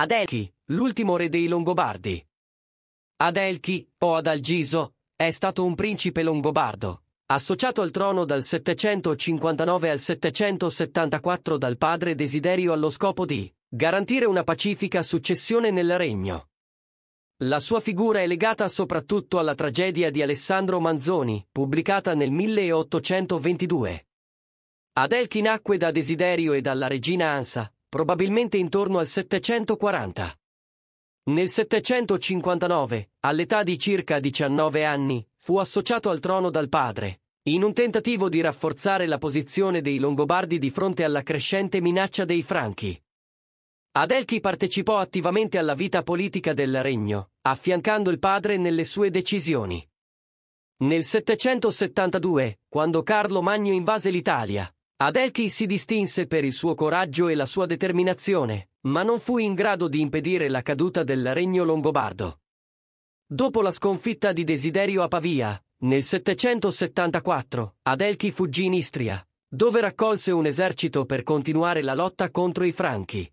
Adelchi, l'ultimo re dei Longobardi. Adelchi, o Adalgiso, è stato un principe longobardo, associato al trono dal 759 al 774 dal padre Desiderio allo scopo di garantire una pacifica successione nel regno. La sua figura è legata soprattutto alla tragedia di Alessandro Manzoni, pubblicata nel 1822. Adelchi nacque da Desiderio e dalla regina Ansa, probabilmente intorno al 740. Nel 759, all'età di circa 19 anni, fu associato al trono dal padre, in un tentativo di rafforzare la posizione dei Longobardi di fronte alla crescente minaccia dei Franchi. Adelchi partecipò attivamente alla vita politica del regno, affiancando il padre nelle sue decisioni. Nel 772, quando Carlo Magno invase l'Italia, Adelchi si distinse per il suo coraggio e la sua determinazione, ma non fu in grado di impedire la caduta del regno longobardo. Dopo la sconfitta di Desiderio a Pavia, nel 774, Adelchi fuggì in Istria, dove raccolse un esercito per continuare la lotta contro i Franchi.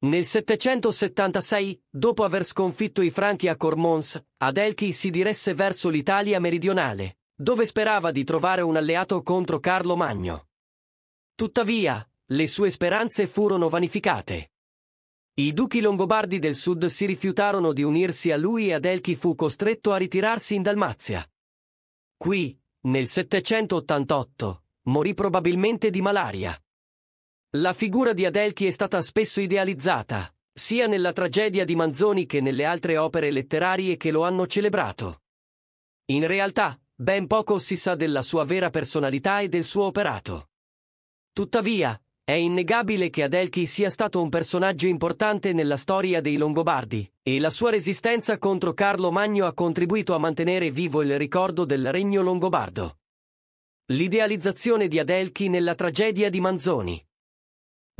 Nel 776, dopo aver sconfitto i Franchi a Cormons, Adelchi si diresse verso l'Italia meridionale, dove sperava di trovare un alleato contro Carlo Magno. Tuttavia, le sue speranze furono vanificate. I duchi longobardi del sud si rifiutarono di unirsi a lui e Adelchi fu costretto a ritirarsi in Dalmazia. Qui, nel 788, morì probabilmente di malaria. La figura di Adelchi è stata spesso idealizzata, sia nella tragedia di Manzoni che nelle altre opere letterarie che lo hanno celebrato. In realtà, ben poco si sa della sua vera personalità e del suo operato. Tuttavia, è innegabile che Adelchi sia stato un personaggio importante nella storia dei Longobardi, e la sua resistenza contro Carlo Magno ha contribuito a mantenere vivo il ricordo del regno longobardo. L'idealizzazione di Adelchi nella tragedia di Manzoni.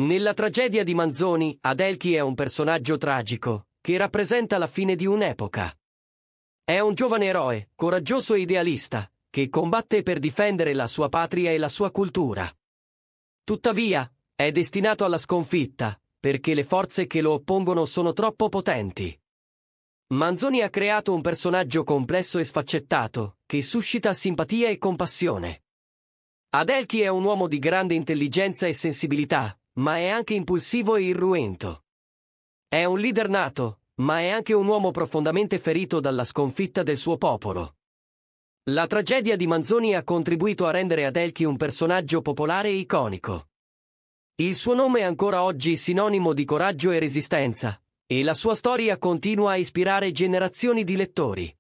Nella tragedia di Manzoni, Adelchi è un personaggio tragico, che rappresenta la fine di un'epoca. È un giovane eroe, coraggioso e idealista, che combatte per difendere la sua patria e la sua cultura. Tuttavia, è destinato alla sconfitta, perché le forze che lo oppongono sono troppo potenti. Manzoni ha creato un personaggio complesso e sfaccettato, che suscita simpatia e compassione. Adelchi è un uomo di grande intelligenza e sensibilità, ma è anche impulsivo e irruento. È un leader nato, ma è anche un uomo profondamente ferito dalla sconfitta del suo popolo. La tragedia di Manzoni ha contribuito a rendere Adelchi un personaggio popolare e iconico. Il suo nome è ancora oggi sinonimo di coraggio e resistenza, e la sua storia continua a ispirare generazioni di lettori.